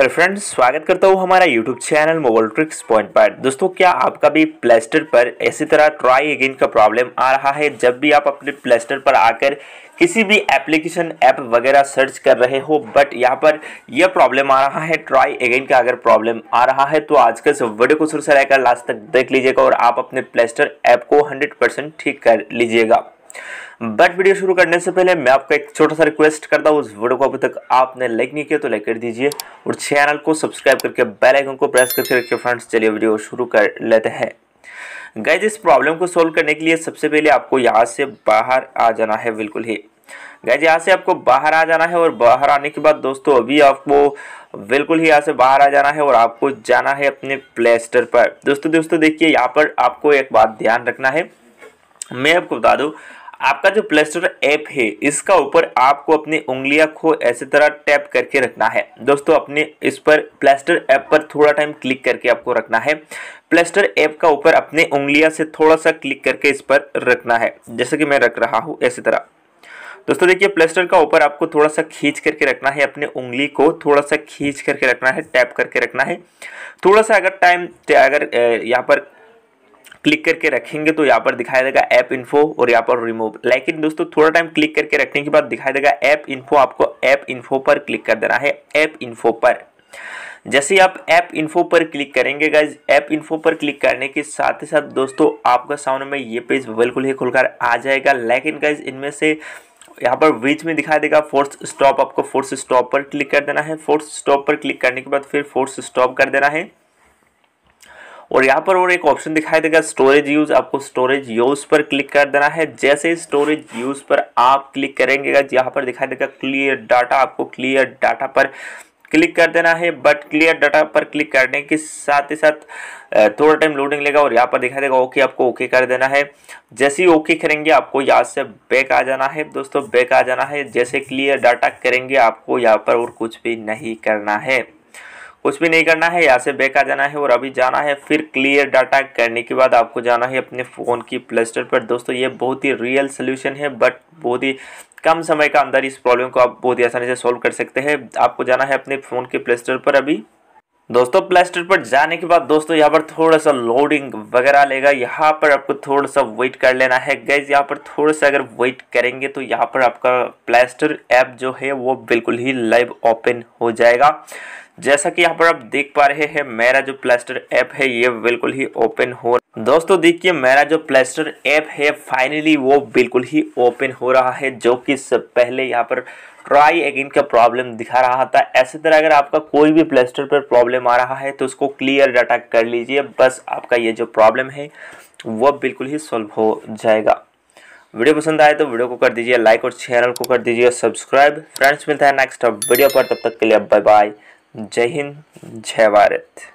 hello friends स्वागत करता हूँ हमारा YouTube channel Mobile Tricks Point पर दोस्तों क्या आपका भी प्लेस्टर पर ऐसी तरह ट्राई अगेन का प्रॉब्लम आ रहा है जब भी आप अपने प्लेस्टर पर आकर किसी भी एप्लीकेशन ऐप वगैरह सर्च कर रहे हो बट यहाँ पर यह प्रॉब्लम आ रहा है ट्राई अगेन का अगर प्रॉब्लम आ रहा है तो आज कल वीडियो को शुरू से रहकर लास्ट तक देख लीजिएगा और आप अपने प्लेस्टर ऐप को हंड्रेड ठीक कर लीजिएगा बट वीडियो शुरू करने से पहले मैं आपका एक छोटा सा रिक्वेस्ट करता हूँ उस वीडियो को अभी तक आपने लाइक नहीं किया तो लाइक कर दीजिए और चैनल को सब्सक्राइब करके बेल आइकन को प्रेस करके रखिए फ्रेंड्स चलिए वीडियो शुरू कर लेते हैं गाइज इस प्रॉब्लम को सोल्व करने के लिए सबसे पहले आपको यहाँ से बाहर आ जाना है बिल्कुल ही गाइज यहाँ से आपको बाहर आ जाना है और बाहर आने के बाद दोस्तों अभी आपको बिल्कुल ही यहाँ से बाहर आ जाना है और आपको जाना है अपने प्लेस्टर पर दोस्तों दोस्तों देखिए यहाँ पर आपको एक बात ध्यान रखना है मैं आपको बता दूं आपका जो स्टोर ऐप है इसका ऊपर आपको अपनी उंगलियां को ऐसे तरह टैप करके रखना है दोस्तों अपने इस पर स्टोर ऐप पर थोड़ा टाइम क्लिक करके आपको रखना है स्टोर ऐप का ऊपर अपने उंगलियां से थोड़ा सा क्लिक करके इस पर रखना है जैसे कि मैं रख रहा हूँ ऐसी तरह दोस्तों देखिए प्लेस्टर का ऊपर आपको थोड़ा सा खींच करके रखना है अपने उंगली को थोड़ा सा खींच करके रखना है टैप करके रखना है थोड़ा सा अगर टाइम अगर यहाँ पर क्लिक करके रखेंगे तो यहाँ पर दिखाई देगा ऐप इन्फो और यहाँ पर रिमूव लेकिन दोस्तों थोड़ा टाइम क्लिक करके रखने के बाद दिखाई देगा ऐप इन्फो आपको ऐप इन्फो पर क्लिक कर देना है ऐप इन्फो पर जैसे आप ऐप इन्फो पर क्लिक करेंगे गाइज ऐप इन्फो पर क्लिक करने के साथ ही साथ दोस्तों आपका सामने में ये पेज बिल्कुल ही खुलकर आ जाएगा लेकिन गाइज इनमें से यहाँ पर बीच में दिखाई देगा फोर्स स्टॉप आपको फोर्स स्टॉप पर क्लिक कर देना है फोर्स स्टॉप पर क्लिक करने के बाद फिर फोर्स स्टॉप कर देना है और यहाँ पर और एक ऑप्शन दिखाई देगा स्टोरेज यूज़ आपको स्टोरेज यूज़ पर क्लिक कर देना है जैसे स्टोरेज यूज़ पर आप क्लिक करेंगे यहाँ पर दिखाई देगा क्लियर डाटा आपको क्लियर डाटा पर क्लिक कर देना है बट क्लियर डाटा पर क्लिक करने के साथ ही साथ थोड़ा टाइम लोडिंग लेगा और यहाँ पर दिखाई देगा ओके आपको ओके कर देना है जैसे ही ओके करेंगे आपको यहाँ से बैक आ जाना है दोस्तों बैक आ जाना है जैसे क्लियर डाटा करेंगे आपको यहाँ पर और कुछ भी नहीं करना है कुछ भी नहीं करना है यहाँ से बैक आ जाना है और अभी जाना है फिर क्लियर डाटा करने के बाद आपको जाना है अपने फ़ोन की प्ले स्टोर पर दोस्तों ये बहुत ही रियल सोल्यूशन है बट बहुत ही कम समय का अंदर इस प्रॉब्लम को आप बहुत ही आसानी से सॉल्व कर सकते हैं आपको जाना है अपने फ़ोन के प्ले स्टोर पर अभी दोस्तों प्ले स्टोर पर जाने के बाद दोस्तों यहाँ पर थोड़ा सा लोडिंग वगैरह लेगा यहाँ पर आपको थोड़ा सा वेट कर लेना है गैस यहाँ पर थोड़ा सा अगर वेट करेंगे तो यहाँ पर आपका प्ले स्टोर ऐप जो है वो बिल्कुल ही लाइव ओपन हो जाएगा जैसा कि यहाँ पर आप देख पा रहे हैं मेरा जो प्लास्टर ऐप है ये बिल्कुल ही ओपन हो रहा दोस्तों देखिए मेरा जो प्लास्टर ऐप है फाइनली वो बिल्कुल ही ओपन हो रहा है जो कि पहले यहाँ पर ट्राई अगेन का प्रॉब्लम दिखा रहा था ऐसे तरह अगर आपका कोई भी प्लास्टर पर प्रॉब्लम आ रहा है तो उसको क्लियर डाटा कर लीजिए बस आपका ये जो प्रॉब्लम है वह बिल्कुल ही सॉल्व हो जाएगा वीडियो पसंद आए तो वीडियो को कर दीजिए लाइक और चैनल को कर दीजिए सब्सक्राइब फ्रेंड्स मिलता है नेक्स्ट वीडियो पर तब तक के लिए बाय बाय जय हिंद जय भारत